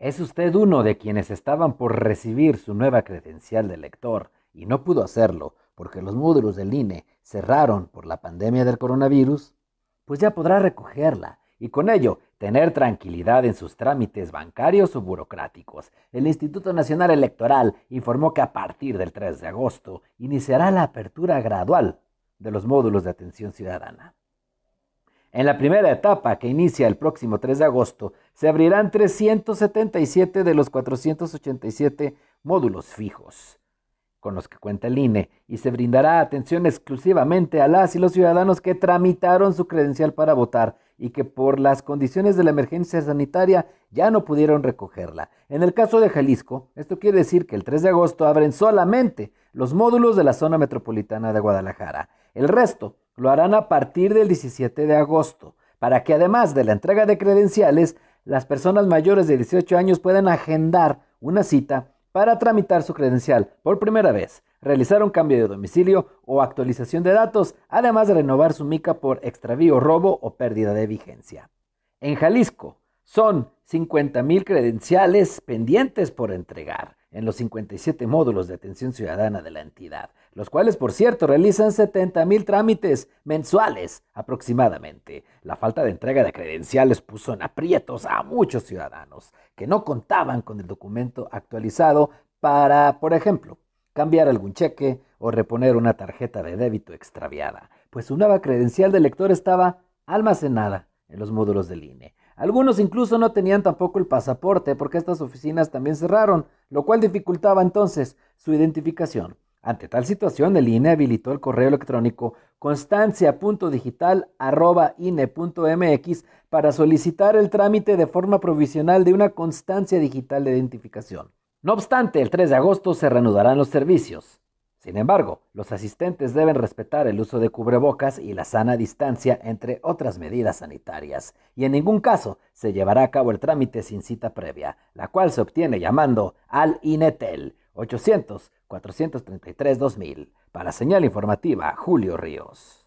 ¿Es usted uno de quienes estaban por recibir su nueva credencial de lector y no pudo hacerlo porque los módulos del INE cerraron por la pandemia del coronavirus? Pues ya podrá recogerla y con ello tener tranquilidad en sus trámites bancarios o burocráticos. El Instituto Nacional Electoral informó que a partir del 3 de agosto iniciará la apertura gradual de los módulos de atención ciudadana. En la primera etapa, que inicia el próximo 3 de agosto, se abrirán 377 de los 487 módulos fijos con los que cuenta el INE y se brindará atención exclusivamente a las y los ciudadanos que tramitaron su credencial para votar y que por las condiciones de la emergencia sanitaria ya no pudieron recogerla. En el caso de Jalisco, esto quiere decir que el 3 de agosto abren solamente los módulos de la zona metropolitana de Guadalajara. El resto lo harán a partir del 17 de agosto, para que además de la entrega de credenciales, las personas mayores de 18 años puedan agendar una cita para tramitar su credencial por primera vez, realizar un cambio de domicilio o actualización de datos, además de renovar su mica por extravío, robo o pérdida de vigencia. En Jalisco, son 50.000 credenciales pendientes por entregar en los 57 módulos de atención ciudadana de la entidad, los cuales, por cierto, realizan 70 mil trámites mensuales aproximadamente. La falta de entrega de credenciales puso en aprietos a muchos ciudadanos que no contaban con el documento actualizado para, por ejemplo, cambiar algún cheque o reponer una tarjeta de débito extraviada, pues su nueva credencial de lector estaba almacenada en los módulos del INE. Algunos incluso no tenían tampoco el pasaporte porque estas oficinas también cerraron, lo cual dificultaba entonces su identificación. Ante tal situación, el INE habilitó el correo electrónico constancia.digital.ine.mx para solicitar el trámite de forma provisional de una constancia digital de identificación. No obstante, el 3 de agosto se reanudarán los servicios. Sin embargo, los asistentes deben respetar el uso de cubrebocas y la sana distancia, entre otras medidas sanitarias, y en ningún caso se llevará a cabo el trámite sin cita previa, la cual se obtiene llamando al INETEL 800-433-2000. Para señal informativa, Julio Ríos.